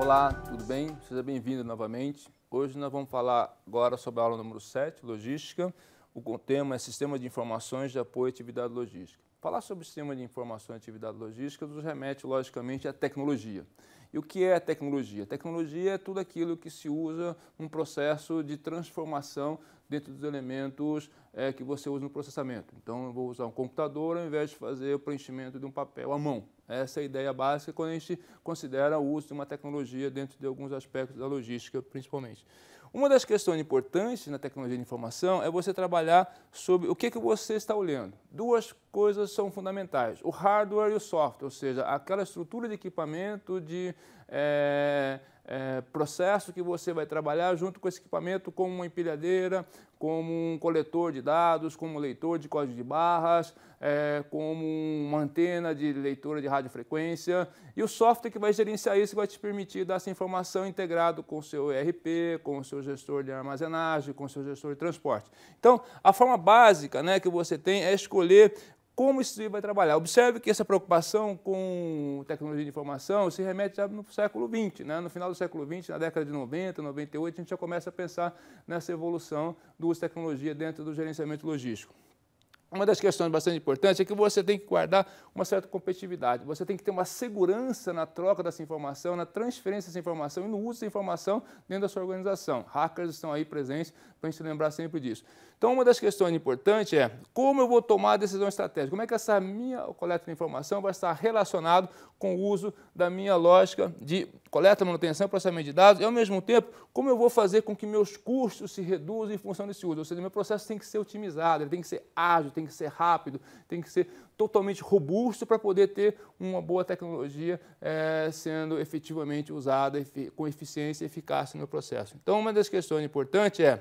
Olá, tudo bem? Seja bem-vindo novamente. Hoje nós vamos falar agora sobre a aula número 7, Logística. O tema é Sistema de Informações de Apoio à Atividade Logística. Falar sobre Sistema de Informações e Atividade Logística nos remete, logicamente, à tecnologia. E o que é a tecnologia? A tecnologia é tudo aquilo que se usa num processo de transformação dentro dos elementos é, que você usa no processamento. Então, eu vou usar um computador ao invés de fazer o preenchimento de um papel à mão. Essa é a ideia básica quando a gente considera o uso de uma tecnologia dentro de alguns aspectos da logística, principalmente. Uma das questões importantes na tecnologia de informação é você trabalhar sobre o que, que você está olhando. Duas coisas são fundamentais, o hardware e o software, ou seja, aquela estrutura de equipamento, de é, é, processo que você vai trabalhar junto com esse equipamento, como uma empilhadeira, como um coletor de dados, como leitor de código de barras, é, como uma antena de leitura de radiofrequência. E o software que vai gerenciar isso vai te permitir dar essa informação integrado com o seu ERP, com o seu gestor de armazenagem, com o seu gestor de transporte. Então, a forma básica né, que você tem é escolher como isso vai trabalhar. Observe que essa preocupação com tecnologia de informação se remete já no século XX. Né? No final do século XX, na década de 90, 98, a gente já começa a pensar nessa evolução do uso de tecnologia dentro do gerenciamento logístico. Uma das questões bastante importantes é que você tem que guardar uma certa competitividade, você tem que ter uma segurança na troca dessa informação, na transferência dessa informação e no uso dessa informação dentro da sua organização. Hackers estão aí presentes para a gente lembrar sempre disso. Então, uma das questões importantes é como eu vou tomar a decisão estratégica, como é que essa minha coleta de informação vai estar relacionado com o uso da minha lógica de coleta, manutenção e processamento de dados e, ao mesmo tempo, como eu vou fazer com que meus custos se reduzam em função desse uso, ou seja, meu processo tem que ser otimizado, ele tem que ser ágil, tem que ser rápido, tem que ser totalmente robusto para poder ter uma boa tecnologia é, sendo efetivamente usada com eficiência e eficácia no processo. Então, uma das questões importantes é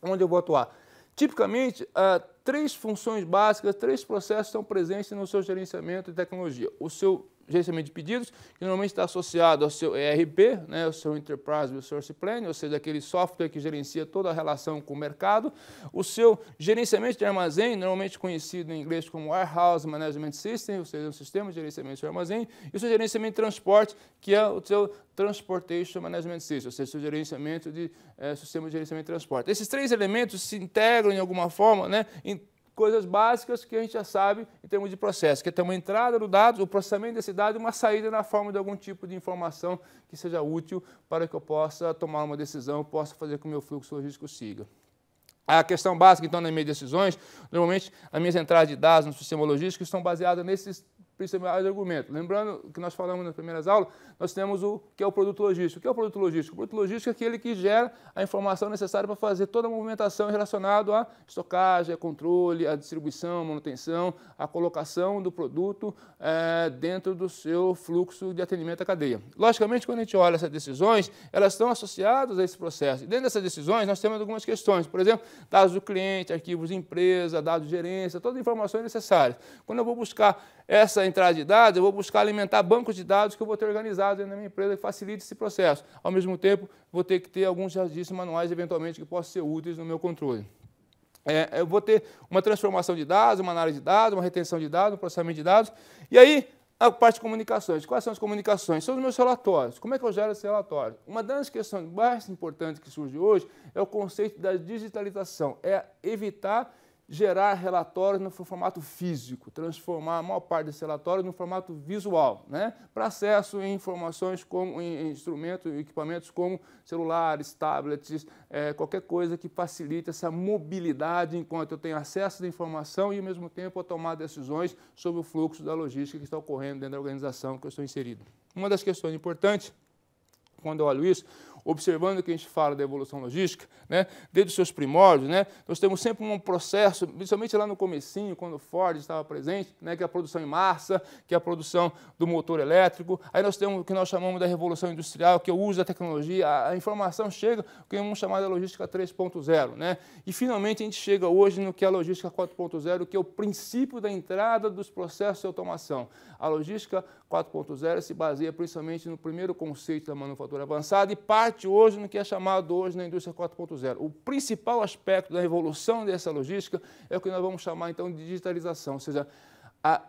onde eu vou atuar. Tipicamente, uh, três funções básicas, três processos estão presentes no seu gerenciamento de tecnologia. O seu gerenciamento de pedidos, que normalmente está associado ao seu ERP, né, ao seu Enterprise Resource Plan, ou seja, aquele software que gerencia toda a relação com o mercado. O seu gerenciamento de armazém, normalmente conhecido em inglês como Warehouse Management System, ou seja, um sistema de gerenciamento de armazém. E o seu gerenciamento de transporte, que é o seu Transportation Management System, ou seja, seu gerenciamento de é, sistema de gerenciamento de transporte. Esses três elementos se integram em alguma forma, né, em coisas básicas que a gente já sabe em termos de processo, que é ter uma entrada do dado, o processamento desse dado e uma saída na forma de algum tipo de informação que seja útil para que eu possa tomar uma decisão, possa fazer com que o meu fluxo logístico siga. A questão básica, então, nas minhas decisões, normalmente as minhas entradas de dados no sistema logístico estão baseadas nesses principais é argumentos. Lembrando que nós falamos nas primeiras aulas, nós temos o que é o produto logístico. O que é o produto logístico? O produto logístico é aquele que gera a informação necessária para fazer toda a movimentação relacionada à estocagem, a controle, a distribuição, manutenção, a colocação do produto é, dentro do seu fluxo de atendimento à cadeia. Logicamente, quando a gente olha essas decisões, elas estão associadas a esse processo. E dentro dessas decisões, nós temos algumas questões, por exemplo, dados do cliente, arquivos de empresa, dados de gerência, todas as informações necessárias. Quando eu vou buscar essa entrada de dados, eu vou buscar alimentar bancos de dados que eu vou ter organizado na minha empresa que facilite esse processo. Ao mesmo tempo, vou ter que ter alguns registros manuais, eventualmente, que possam ser úteis no meu controle. É, eu vou ter uma transformação de dados, uma análise de dados, uma retenção de dados, um processamento de dados. E aí, a parte de comunicações. Quais são as comunicações? São os meus relatórios. Como é que eu gero esse relatório? Uma das questões mais importantes que surge hoje é o conceito da digitalização. É evitar gerar relatórios no formato físico, transformar a maior parte desse relatório no formato visual, né? para acesso em informações como em instrumentos, e equipamentos como celulares, tablets, é, qualquer coisa que facilite essa mobilidade enquanto eu tenho acesso à informação e ao mesmo tempo a tomar decisões sobre o fluxo da logística que está ocorrendo dentro da organização que eu estou inserido. Uma das questões importantes quando eu olho isso, observando que a gente fala da evolução logística, né, desde os seus primórdios, né, nós temos sempre um processo, principalmente lá no comecinho, quando Ford estava presente, né, que é a produção em massa, que é a produção do motor elétrico, aí nós temos o que nós chamamos da revolução industrial, que é o uso da tecnologia, a informação chega, o que vamos chamar da de logística 3.0, né, e finalmente a gente chega hoje no que é a logística 4.0, que é o princípio da entrada dos processos de automação. A logística 4.0 se baseia principalmente no primeiro conceito da manufatura avançada e parte hoje no que é chamado hoje na indústria 4.0. O principal aspecto da evolução dessa logística é o que nós vamos chamar então de digitalização, ou seja, a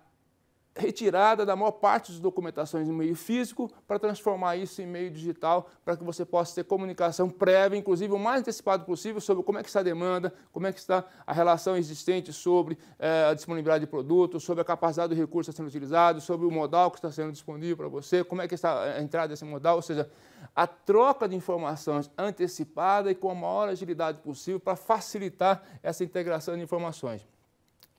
retirada da maior parte das documentações em meio físico para transformar isso em meio digital, para que você possa ter comunicação prévia, inclusive o mais antecipado possível, sobre como é que está a demanda, como é que está a relação existente sobre eh, a disponibilidade de produtos, sobre a capacidade do recurso a ser utilizado, sobre o modal que está sendo disponível para você, como é que está a entrada desse modal, ou seja, a troca de informações antecipada e com a maior agilidade possível para facilitar essa integração de informações.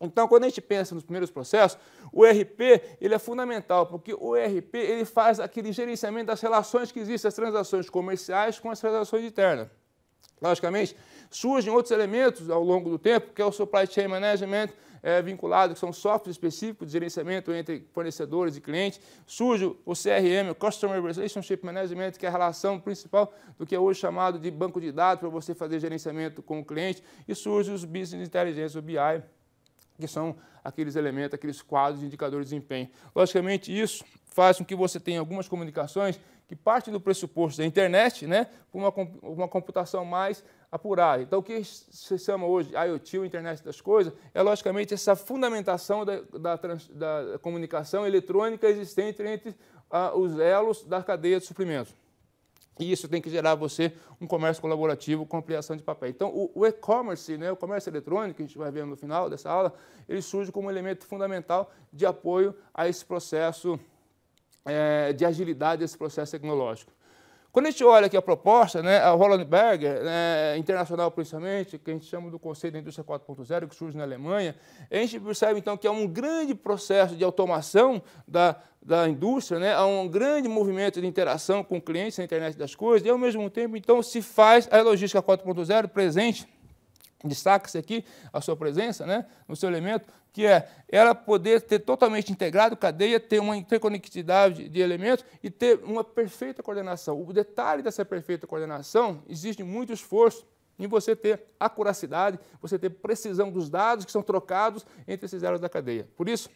Então, quando a gente pensa nos primeiros processos, o ERP ele é fundamental, porque o ERP ele faz aquele gerenciamento das relações que existem, as transações comerciais com as transações internas. Logicamente, surgem outros elementos ao longo do tempo, que é o supply chain management, é, vinculado, que são softwares específicos de gerenciamento entre fornecedores e clientes. Surge o CRM, o Customer Relationship Management, que é a relação principal do que é hoje chamado de banco de dados para você fazer gerenciamento com o cliente. E surge os Business Intelligence, o BI, que são aqueles elementos, aqueles quadros de indicadores de desempenho. Logicamente, isso faz com que você tenha algumas comunicações que partem do pressuposto da internet, né, para uma, uma computação mais apurada. Então, o que se chama hoje IoT, ou internet das coisas, é logicamente essa fundamentação da, da, trans, da comunicação eletrônica existente entre ah, os elos da cadeia de suprimentos. E isso tem que gerar você um comércio colaborativo com ampliação de papel. Então, o, o e-commerce, né, o comércio eletrônico, que a gente vai ver no final dessa aula, ele surge como um elemento fundamental de apoio a esse processo é, de agilidade, a esse processo tecnológico. Quando a gente olha aqui a proposta, né, a Roland Berger, né, internacional principalmente, que a gente chama do conceito da indústria 4.0, que surge na Alemanha, a gente percebe então que há um grande processo de automação da, da indústria, né, há um grande movimento de interação com clientes na internet das coisas, e ao mesmo tempo então se faz a logística 4.0 presente destaca-se aqui a sua presença, né, no seu elemento, que é ela poder ter totalmente integrado cadeia, ter uma interconectividade de elementos e ter uma perfeita coordenação. O detalhe dessa perfeita coordenação exige muito esforço em você ter acuracidade, você ter precisão dos dados que são trocados entre esses elos da cadeia. Por isso,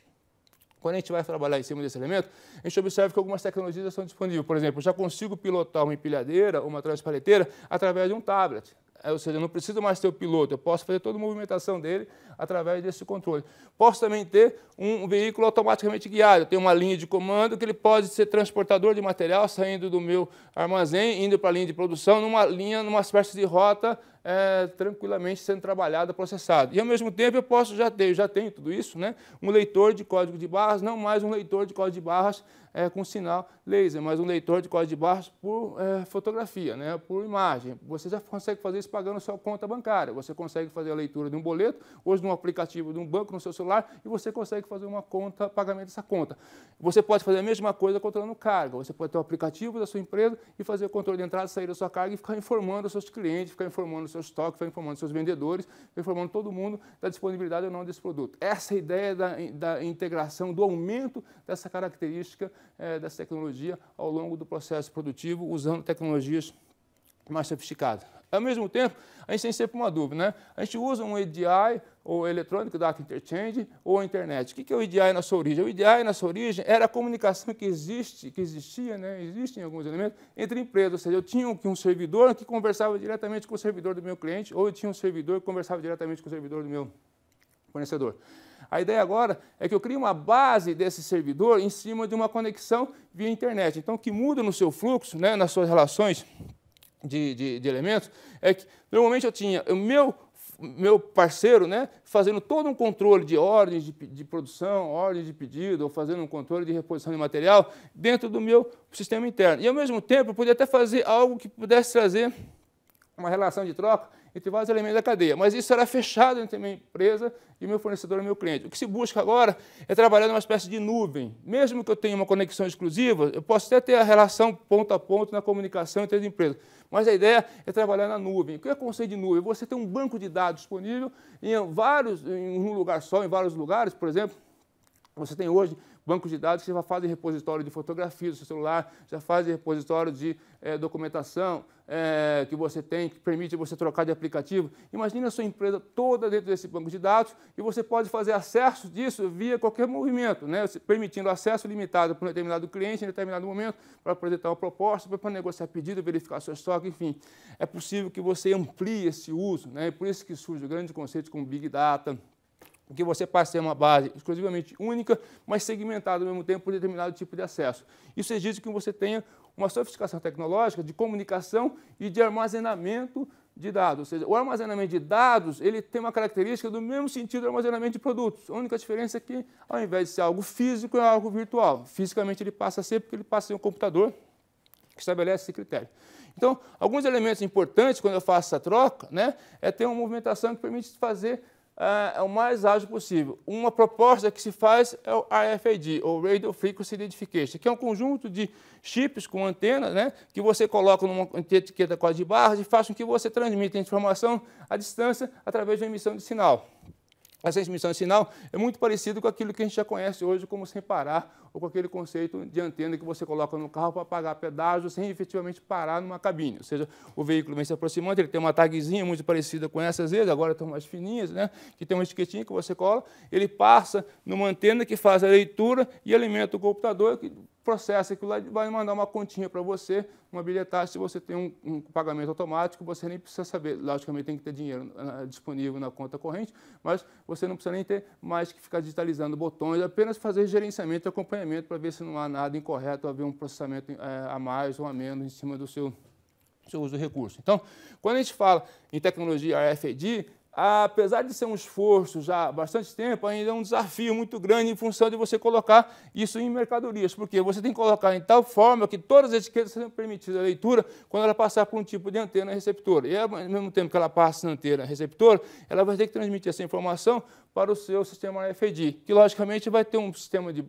quando a gente vai trabalhar em cima desse elemento, a gente observa que algumas tecnologias já são disponíveis. Por exemplo, já consigo pilotar uma empilhadeira ou uma transpaleteira através de um tablet ou seja, eu não preciso mais ter o piloto, eu posso fazer toda a movimentação dele através desse controle. Posso também ter um veículo automaticamente guiado, eu tenho uma linha de comando que ele pode ser transportador de material saindo do meu armazém, indo para a linha de produção, numa linha, numa espécie de rota é, tranquilamente sendo trabalhada, processada. E ao mesmo tempo eu posso já ter, já tenho tudo isso, né? Um leitor de código de barras, não mais um leitor de código de barras é, com sinal laser, mas um leitor de código de barras por é, fotografia, né? Por imagem. Você já consegue fazer isso pagando sua conta bancária. Você consegue fazer a leitura de um boleto, hoje de um aplicativo de um banco no seu celular e você consegue fazer uma conta, pagamento dessa conta. Você pode fazer a mesma coisa controlando carga. Você pode ter o um aplicativo da sua empresa e fazer o controle de entrada e saída da sua carga e ficar informando os seus clientes, ficar informando os seu estoque, foi informando seus vendedores, foi informando todo mundo da disponibilidade ou não desse produto. Essa é ideia da, da integração, do aumento dessa característica é, dessa tecnologia ao longo do processo produtivo, usando tecnologias mais sofisticadas. Ao mesmo tempo, a gente tem sempre uma dúvida, né? A gente usa um EDI, ou Electronic Data Interchange, ou a internet. O que é o EDI na sua origem? O EDI na sua origem era a comunicação que existe, que existia, né? Existem alguns elementos, entre empresas. Ou seja, eu tinha um servidor que conversava diretamente com o servidor do meu cliente, ou eu tinha um servidor que conversava diretamente com o servidor do meu fornecedor. A ideia agora é que eu crie uma base desse servidor em cima de uma conexão via internet. Então, o que muda no seu fluxo, né, nas suas relações de, de, de elementos, é que normalmente eu tinha o meu meu parceiro, né, fazendo todo um controle de ordens de, de, produção, ordens de pedido, ou fazendo um controle de reposição de material dentro do meu sistema interno. E, ao mesmo tempo, eu podia até fazer algo que pudesse trazer uma relação de troca entre vários elementos da cadeia. Mas isso era fechado entre a minha empresa e meu fornecedor e meu cliente. O que se busca agora é trabalhar numa espécie de nuvem. Mesmo que eu tenha uma conexão exclusiva, eu posso até ter a relação ponto a ponto na comunicação entre as empresas. Mas a ideia é trabalhar na nuvem. O que é o conceito de nuvem? Você tem um banco de dados disponível em vários, em um lugar só, em vários lugares, por exemplo, você tem hoje banco de dados que já fazem repositório de fotografia do seu celular, já fazem repositório de é, documentação é, que você tem, que permite você trocar de aplicativo. Imagine a sua empresa toda dentro desse banco de dados e você pode fazer acesso disso via qualquer movimento, né? permitindo acesso limitado para um determinado cliente em determinado momento, para apresentar uma proposta, para negociar pedido, verificar seu estoque, enfim. É possível que você amplie esse uso, né? por isso que surge o grande conceito como Big Data, que você passa a ter uma base exclusivamente única, mas segmentada ao mesmo tempo por determinado tipo de acesso. Isso exige que você tenha uma sofisticação tecnológica de comunicação e de armazenamento de dados. Ou seja, o armazenamento de dados ele tem uma característica do mesmo sentido do armazenamento de produtos. A única diferença é que, ao invés de ser algo físico, é algo virtual. Fisicamente ele passa a ser porque ele passa a ser um computador que estabelece esse critério. Então, alguns elementos importantes quando eu faço essa troca né, é ter uma movimentação que permite fazer é, é, o mais ágil possível. Uma proposta que se faz é o RFID, ou Radio Frequency Identification, que é um conjunto de chips com antena, né, que você coloca numa etiqueta código de barras e faz com que você transmita informação à distância através de uma emissão de sinal. Essa transmissão de sinal é muito parecido com aquilo que a gente já conhece hoje como sem parar, ou com aquele conceito de antena que você coloca no carro para pagar pedágio sem efetivamente parar numa cabine. Ou seja, o veículo vem se aproximando, ele tem uma tagzinha muito parecida com essas vezes, agora estão mais fininhas, né? que tem uma etiquetinha que você cola, ele passa numa antena que faz a leitura e alimenta o computador, que processa aquilo lá, vai mandar uma continha para você, uma bilhetagem, se você tem um, um, pagamento automático, você nem precisa saber, logicamente tem que ter dinheiro uh, disponível na conta corrente, mas você não precisa nem ter mais que ficar digitalizando botões, apenas fazer gerenciamento e acompanhamento para ver se não há nada incorreto, haver um processamento uh, a mais ou a menos em cima do seu seu uso do recurso. Então, quando a gente fala em tecnologia RFID, apesar de ser um esforço já há bastante tempo, ainda é um desafio muito grande em função de você colocar isso em mercadorias, porque você tem que colocar em tal forma que todas as etiquetas sejam permitidas a leitura quando ela passar por um tipo de antena receptora. E ao mesmo tempo que ela passa na antena receptora, ela vai ter que transmitir essa informação para o seu sistema RFID, que logicamente vai ter um sistema de,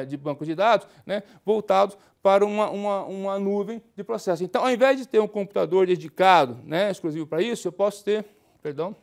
eh, de banco de dados né, voltado para uma, uma, uma nuvem de processo. Então, ao invés de ter um computador dedicado, né, exclusivo para isso, eu posso ter, perdão,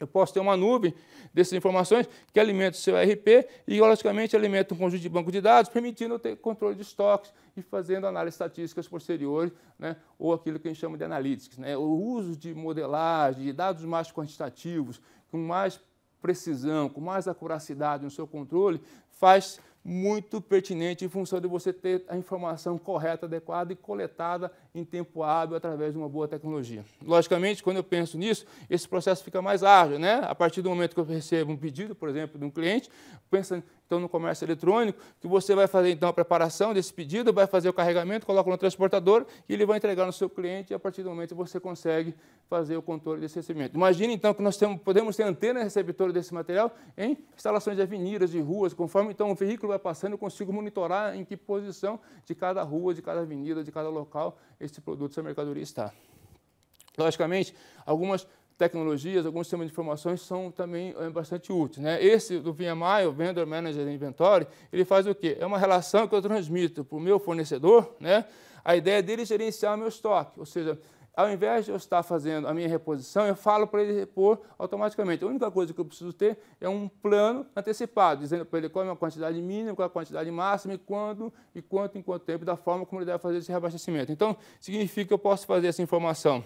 eu posso ter uma nuvem dessas informações que alimenta o seu ERP e, logicamente, alimenta um conjunto de banco de dados, permitindo eu ter controle de estoques e fazendo análises estatísticas posteriores, né, ou aquilo que a gente chama de analytics. Né, o uso de modelagem, de dados mais quantitativos, com mais precisão, com mais acuracidade no seu controle, faz muito pertinente em função de você ter a informação correta, adequada e coletada em tempo hábil através de uma boa tecnologia. Logicamente, quando eu penso nisso, esse processo fica mais ágil, né? A partir do momento que eu recebo um pedido, por exemplo, de um cliente, pensando então no comércio eletrônico, que você vai fazer então a preparação desse pedido, vai fazer o carregamento, coloca no transportador e ele vai entregar no seu cliente e a partir do momento você consegue fazer o controle desse recebimento. Imagina então que nós temos, podemos ter antena receptora desse material em instalações de avenidas, de ruas, conforme então o veículo vai passando, eu consigo monitorar em que posição de cada rua, de cada avenida, de cada local esse produto, essa mercadoria está. Logicamente, algumas tecnologias, alguns sistemas de informações são também é, bastante úteis. Né? Esse do VMI, o Vendor Manager Inventory, ele faz o quê? É uma relação que eu transmito para o meu fornecedor, né? a ideia dele é gerenciar o meu estoque, ou seja, ao invés de eu estar fazendo a minha reposição, eu falo para ele repor automaticamente. A única coisa que eu preciso ter é um plano antecipado, dizendo para ele qual é a quantidade mínima, qual é a quantidade máxima e quando e quanto em quanto tempo, da forma como ele deve fazer esse reabastecimento. Então, significa que eu posso fazer essa informação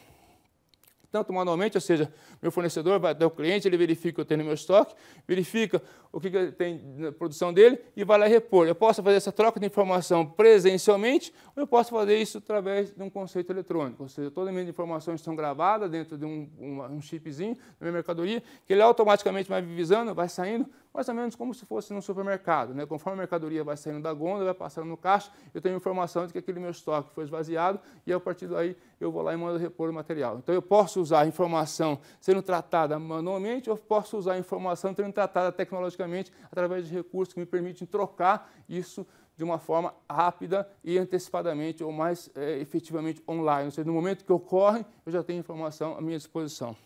tanto manualmente, ou seja, meu fornecedor vai até o cliente, ele verifica o que eu tenho no meu estoque, verifica o que, que tem na produção dele e vai lá repor. Eu posso fazer essa troca de informação presencialmente ou eu posso fazer isso através de um conceito eletrônico, ou seja, todas as minhas informações estão gravadas dentro de um, um, um chipzinho da minha mercadoria, que ele automaticamente vai visando, vai saindo, mais ou menos como se fosse num supermercado. Né? Conforme a mercadoria vai saindo da gôndola, vai passando no caixa, eu tenho informação de que aquele meu estoque foi esvaziado e a partir daí eu vou lá e mando repor o material. Então eu posso usar a informação sendo tratada manualmente ou posso usar a informação sendo tratada tecnologicamente através de recursos que me permitem trocar isso de uma forma rápida e antecipadamente ou mais é, efetivamente online. Ou seja, no momento que ocorre, eu já tenho informação à minha disposição.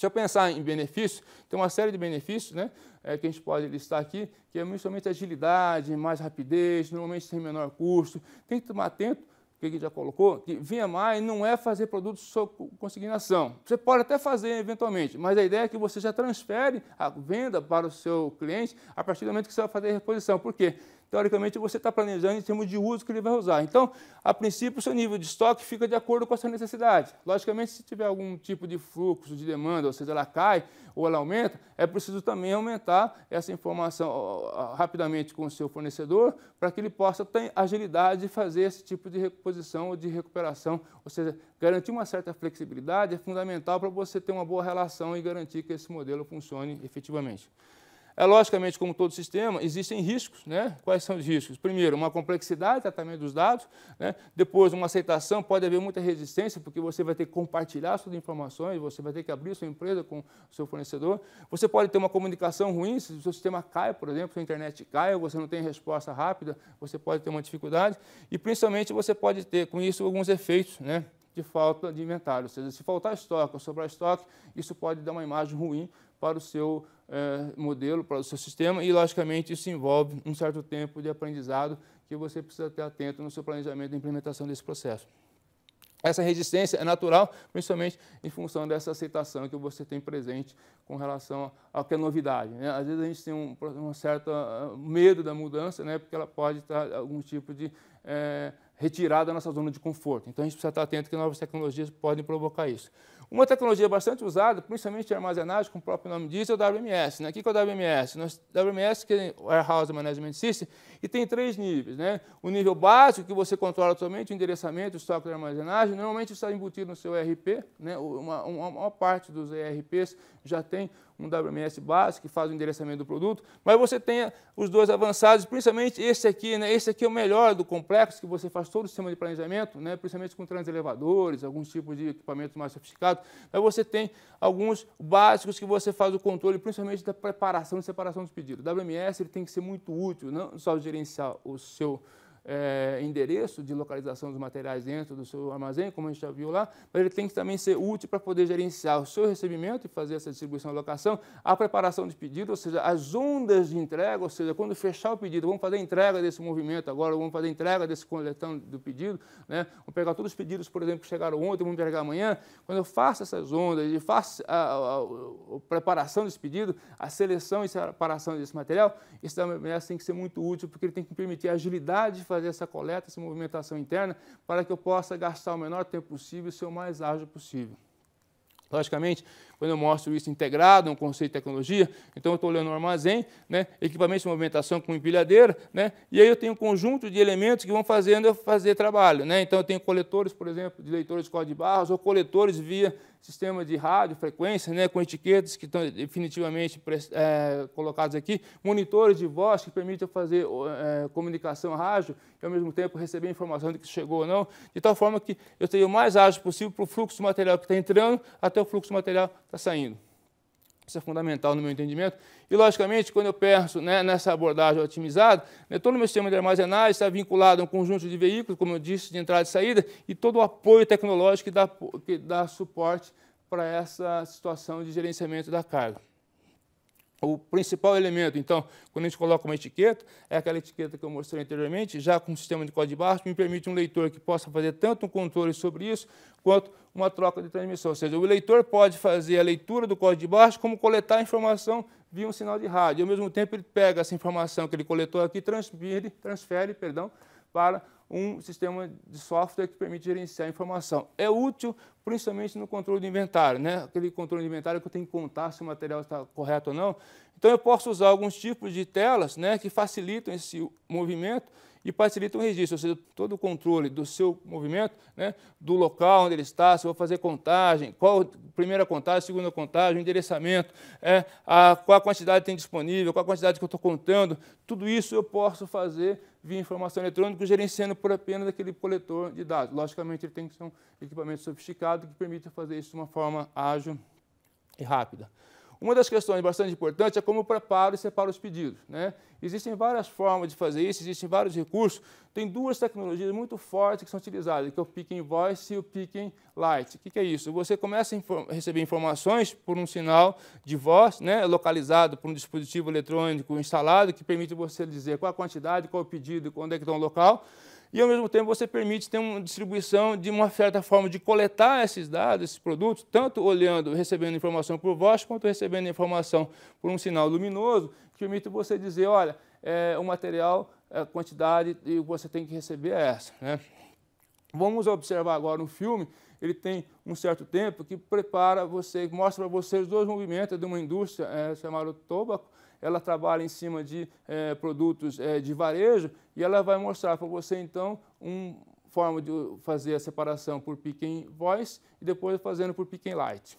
Se eu pensar em benefícios, tem uma série de benefícios né, é, que a gente pode listar aqui, que é principalmente agilidade, mais rapidez, normalmente tem menor custo. Tem que tomar atento, que ele já colocou, que VMI não é fazer produtos a consignação. Você pode até fazer eventualmente, mas a ideia é que você já transfere a venda para o seu cliente a partir do momento que você vai fazer a reposição. Por quê? teoricamente você está planejando em termos de uso que ele vai usar. Então, a princípio, o seu nível de estoque fica de acordo com a sua necessidade. Logicamente, se tiver algum tipo de fluxo de demanda, ou seja, ela cai ou ela aumenta, é preciso também aumentar essa informação rapidamente com o seu fornecedor para que ele possa ter agilidade de fazer esse tipo de reposição ou de recuperação. Ou seja, garantir uma certa flexibilidade é fundamental para você ter uma boa relação e garantir que esse modelo funcione efetivamente. É, logicamente, como todo sistema, existem riscos. Né? Quais são os riscos? Primeiro, uma complexidade de tratamento dos dados. Né? Depois, uma aceitação. Pode haver muita resistência, porque você vai ter que compartilhar suas informações, você vai ter que abrir sua empresa com o seu fornecedor. Você pode ter uma comunicação ruim, se o seu sistema cai, por exemplo, se a internet cai, ou você não tem resposta rápida, você pode ter uma dificuldade. E, principalmente, você pode ter, com isso, alguns efeitos. Né? de falta de inventário, ou seja, se faltar estoque ou sobrar estoque, isso pode dar uma imagem ruim para o seu é, modelo para o seu sistema e, logicamente, isso envolve um certo tempo de aprendizado que você precisa ter atento no seu planejamento e implementação desse processo. Essa resistência é natural, principalmente em função dessa aceitação que você tem presente com relação ao que é novidade. Né? Às vezes a gente tem um, um certo ah, medo da mudança, né? porque ela pode estar algum tipo de é, retirada da nossa zona de conforto. Então a gente precisa estar atento que novas tecnologias podem provocar isso. Uma tecnologia bastante usada, principalmente em armazenagem, como o próprio nome diz, é o WMS. Né? O que é o WMS? WMS, que é Warehouse Management System, e tem três níveis. Né? O nível básico, que você controla somente o endereçamento, o estoque de armazenagem, normalmente está embutido no seu ERP. Né? Uma, uma, uma parte dos ERPs já tem um WMS básico, que faz o endereçamento do produto, mas você tem os dois avançados, principalmente esse aqui, né? esse aqui é o melhor do complexo, que você faz todo o sistema de planejamento, né? principalmente com transelevadores, alguns tipos de equipamentos mais sofisticados, mas você tem alguns básicos que você faz o controle, principalmente da preparação e separação dos pedidos. O WMS ele tem que ser muito útil, não só gerenciar o seu é, endereço de localização dos materiais dentro do seu armazém, como a gente já viu lá, mas ele tem que também ser útil para poder gerenciar o seu recebimento e fazer essa distribuição e alocação, a preparação de pedido, ou seja, as ondas de entrega, ou seja, quando fechar o pedido, vamos fazer a entrega desse movimento agora, vamos fazer a entrega desse coletão do pedido, né? vamos pegar todos os pedidos, por exemplo, que chegaram ontem, vamos pegar amanhã, quando eu faço essas ondas e faço a, a, a, a preparação desse pedido, a seleção e separação desse material, isso também tem que ser muito útil, porque ele tem que permitir a agilidade de fazer fazer essa coleta, essa movimentação interna, para que eu possa gastar o menor tempo possível e ser o mais ágil possível. Logicamente, quando eu mostro isso integrado um conceito de tecnologia, então eu estou olhando um armazém, né, equipamento de movimentação com empilhadeira, né, e aí eu tenho um conjunto de elementos que vão fazendo eu fazer trabalho. Né? Então eu tenho coletores, por exemplo, de leitores de código de barras, ou coletores via sistema de rádio, frequência, né, com etiquetas que estão definitivamente é, colocados aqui, monitores de voz que permitem fazer é, comunicação rádio e, ao mesmo tempo, receber informação de que chegou ou não, de tal forma que eu tenho o mais ágil possível para o fluxo material que está entrando até o fluxo material está saindo. Isso é fundamental no meu entendimento. E, logicamente, quando eu penso né, nessa abordagem otimizada, né, todo o meu sistema de armazenagem está vinculado a um conjunto de veículos, como eu disse, de entrada e saída, e todo o apoio tecnológico que dá, que dá suporte para essa situação de gerenciamento da carga. O principal elemento, então, quando a gente coloca uma etiqueta, é aquela etiqueta que eu mostrei anteriormente, já com um sistema de código de que me permite um leitor que possa fazer tanto um controle sobre isso, quanto uma troca de transmissão. Ou seja, o leitor pode fazer a leitura do código de barras como coletar a informação via um sinal de rádio. E, ao mesmo tempo, ele pega essa informação que ele coletou aqui e transfere, transfere perdão, para um sistema de software que permite gerenciar a informação. É útil principalmente no controle de inventário, né? aquele controle de inventário que eu tenho que contar se o material está correto ou não. Então, eu posso usar alguns tipos de telas né, que facilitam esse movimento e facilita o registro, ou seja, todo o controle do seu movimento, né, do local onde ele está, se eu vou fazer contagem, qual primeira contagem, segunda contagem, o endereçamento, é, a, qual a quantidade que tem disponível, qual a quantidade que eu estou contando, tudo isso eu posso fazer via informação eletrônica, gerenciando por apenas aquele coletor de dados. Logicamente, ele tem que ser um equipamento sofisticado que permite fazer isso de uma forma ágil e rápida. Uma das questões bastante importantes é como preparo e separo os pedidos. Né? Existem várias formas de fazer isso, existem vários recursos. Tem duas tecnologias muito fortes que são utilizadas, que é o Picking Voice e o Picking Light. O que, que é isso? Você começa a inform receber informações por um sinal de voz, né, localizado por um dispositivo eletrônico instalado, que permite você dizer qual a quantidade, qual o pedido, quando é que está o local e, ao mesmo tempo, você permite ter uma distribuição de uma certa forma de coletar esses dados, esses produtos, tanto olhando, recebendo informação por voz, quanto recebendo informação por um sinal luminoso, que permite você dizer, olha, é, o material, é, a quantidade e você tem que receber é essa. Né? Vamos observar agora um filme, ele tem um certo tempo que prepara você, mostra para você os dois movimentos de uma indústria é, chamada Tobacco, ela trabalha em cima de é, produtos é, de varejo e ela vai mostrar para você, então, uma forma de fazer a separação por Piquen Voice e depois fazendo por Piquen Light.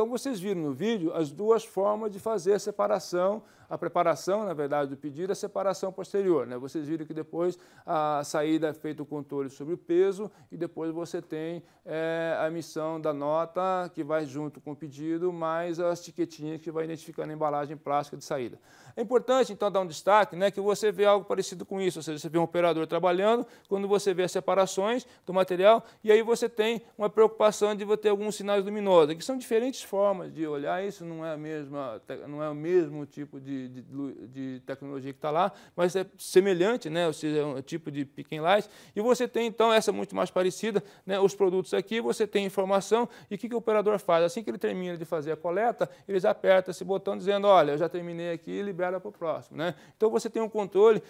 Então, vocês viram no vídeo as duas formas de fazer a separação a preparação, na verdade, do pedido e é a separação posterior. Né? Vocês viram que depois a saída é feito o controle sobre o peso e depois você tem é, a emissão da nota que vai junto com o pedido, mais as tiquetinhas que vai identificando a embalagem plástica de saída. É importante, então, dar um destaque né, que você vê algo parecido com isso, ou seja, você vê um operador trabalhando, quando você vê as separações do material, e aí você tem uma preocupação de ter alguns sinais luminosos, que são diferentes formas de olhar isso, não é, a mesma, não é o mesmo tipo de de, de, tecnologia que está lá, mas é semelhante, né? ou seja, é um tipo de picking light. E você tem, então, essa muito mais parecida, né? os produtos aqui, você tem informação, e o que, que o operador faz? Assim que ele termina de fazer a coleta, eles apertam esse botão dizendo, olha, eu já terminei aqui, libera para o próximo. Né? Então, você tem um controle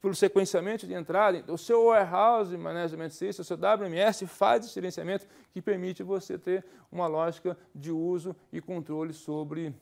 pelo sequenciamento de entrada, então, o seu Warehouse Management System, o seu WMS, faz esse gerenciamento que permite você ter uma lógica de uso e controle sobre,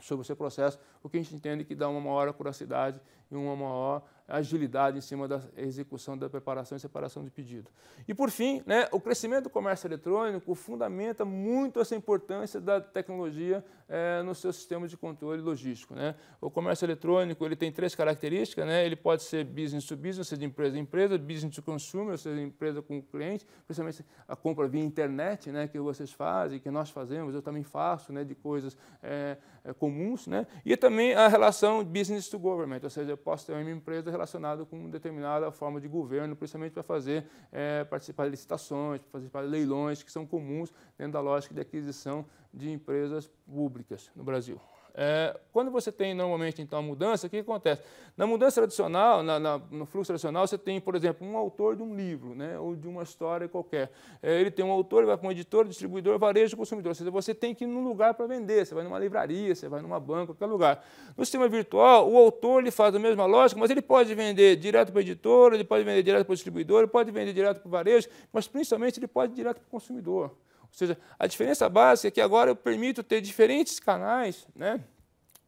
sobre o seu processo o que a gente entende que dá uma maior acuracidade e uma maior agilidade em cima da execução da preparação e separação de pedido. E por fim, né, o crescimento do comércio eletrônico fundamenta muito essa importância da tecnologia é, no seu sistema de controle logístico. Né? O comércio eletrônico ele tem três características, né? ele pode ser business to business, ou seja, de empresa a empresa, business to consumer, ou seja, empresa com o cliente, principalmente a compra via internet né, que vocês fazem, que nós fazemos, eu também faço, né, de coisas é, comuns, né? e também também a relação business to government, ou seja, eu posso ter uma empresa relacionada com determinada forma de governo, principalmente para fazer é, participar de licitações, participar de leilões que são comuns dentro da lógica de aquisição de empresas públicas no Brasil. É, quando você tem normalmente então a mudança, o que acontece? Na mudança tradicional, na, na, no fluxo tradicional, você tem, por exemplo, um autor de um livro, né, ou de uma história qualquer. É, ele tem um autor, ele vai para um editor, distribuidor, varejo, consumidor. Ou seja, você tem que ir num lugar para vender, você vai numa livraria, você vai numa banca, qualquer lugar. No sistema virtual, o autor ele faz a mesma lógica, mas ele pode vender direto para o editor, ele pode vender direto para o distribuidor, ele pode vender direto para o varejo, mas principalmente ele pode ir direto para o consumidor. Ou seja, a diferença básica é que agora eu permito ter diferentes canais né,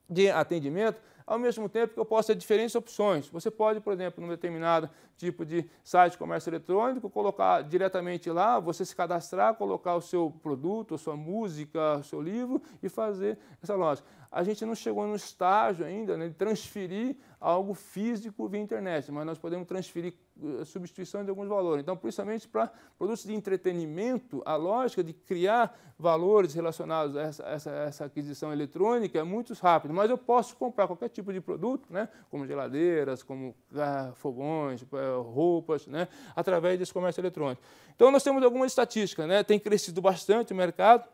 de atendimento, ao mesmo tempo que eu posso ter diferentes opções. Você pode, por exemplo, num determinado tipo de site de comércio eletrônico, colocar diretamente lá, você se cadastrar, colocar o seu produto, a sua música, o seu livro e fazer essa loja a gente não chegou no estágio ainda né, de transferir algo físico via internet, mas nós podemos transferir a eh, substituição de alguns valores. Então, principalmente para produtos de entretenimento, a lógica de criar valores relacionados a essa, essa, essa aquisição eletrônica é muito rápida, mas eu posso comprar qualquer tipo de produto, né, como geladeiras, como ah, fogões, eh, roupas, né, através desse comércio eletrônico. Então, nós temos algumas estatísticas, né, tem crescido bastante o mercado,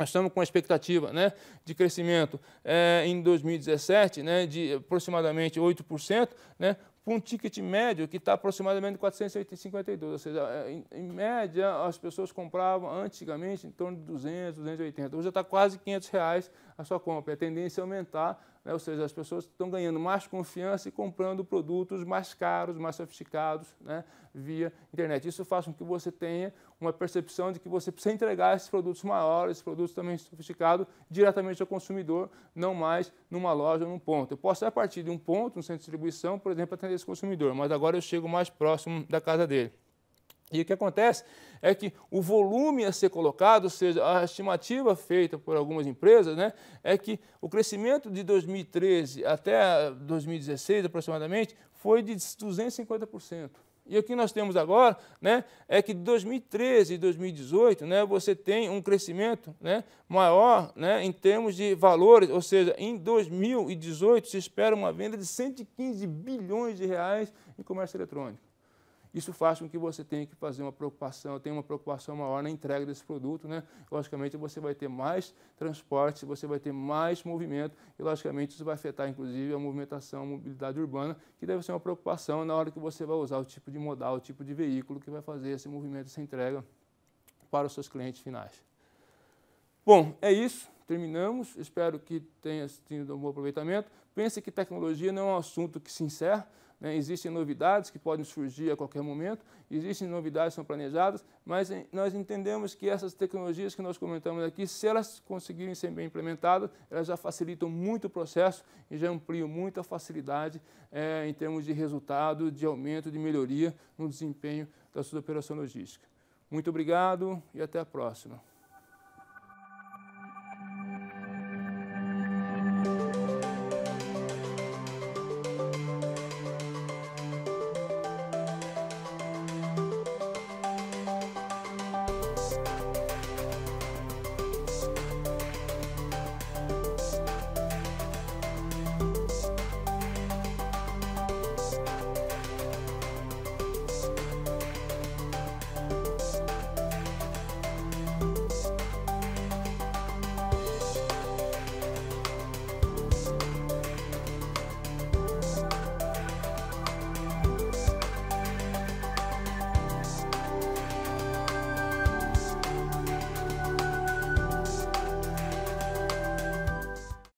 nós estamos com a expectativa né, de crescimento é, em 2017 né, de aproximadamente 8%, né, para um ticket médio que está aproximadamente 452, ou seja, eh, em, em, média as pessoas compravam antigamente em torno de 200, 280, hoje já está quase 500 reais a sua compra, a tendência é aumentar né? Ou seja, as pessoas estão ganhando mais confiança e comprando produtos mais caros, mais sofisticados né? via internet. Isso faz com que você tenha uma percepção de que você precisa entregar esses produtos maiores, esses produtos também sofisticados, diretamente ao consumidor, não mais numa loja ou num ponto. Eu posso, a partir de um ponto, um centro de distribuição, por exemplo, atender esse consumidor, mas agora eu chego mais próximo da casa dele. E o que acontece é que o volume a ser colocado, ou seja, a estimativa feita por algumas empresas, né, é que o crescimento de 2013 até 2016 aproximadamente foi de 250%. E o que nós temos agora né, é que de 2013 e 2018 né, você tem um crescimento né, maior né, em termos de valores, ou seja, em 2018 se espera uma venda de 115 bilhões de reais em comércio eletrônico. Isso faz com que você tenha que fazer uma preocupação, tenha uma preocupação maior na entrega desse produto, né? Logicamente você vai ter mais transporte, você vai ter mais movimento e logicamente isso vai afetar inclusive a movimentação, a mobilidade urbana, que deve ser uma preocupação na hora que você vai usar o tipo de modal, o tipo de veículo que vai fazer esse movimento, essa entrega para os seus clientes finais. Bom, é isso terminamos. Espero que tenha tido um bom aproveitamento. Pense que tecnologia não é um assunto que se encerra. Né? Existem novidades que podem surgir a qualquer momento, existem novidades que são planejadas, mas nós entendemos que essas tecnologias que nós comentamos aqui, se elas conseguirem ser bem implementadas, elas já facilitam muito o processo e já ampliam muito a facilidade é, em termos de resultado, de aumento, de melhoria no desempenho da sua operação logística. Muito obrigado e até a próxima.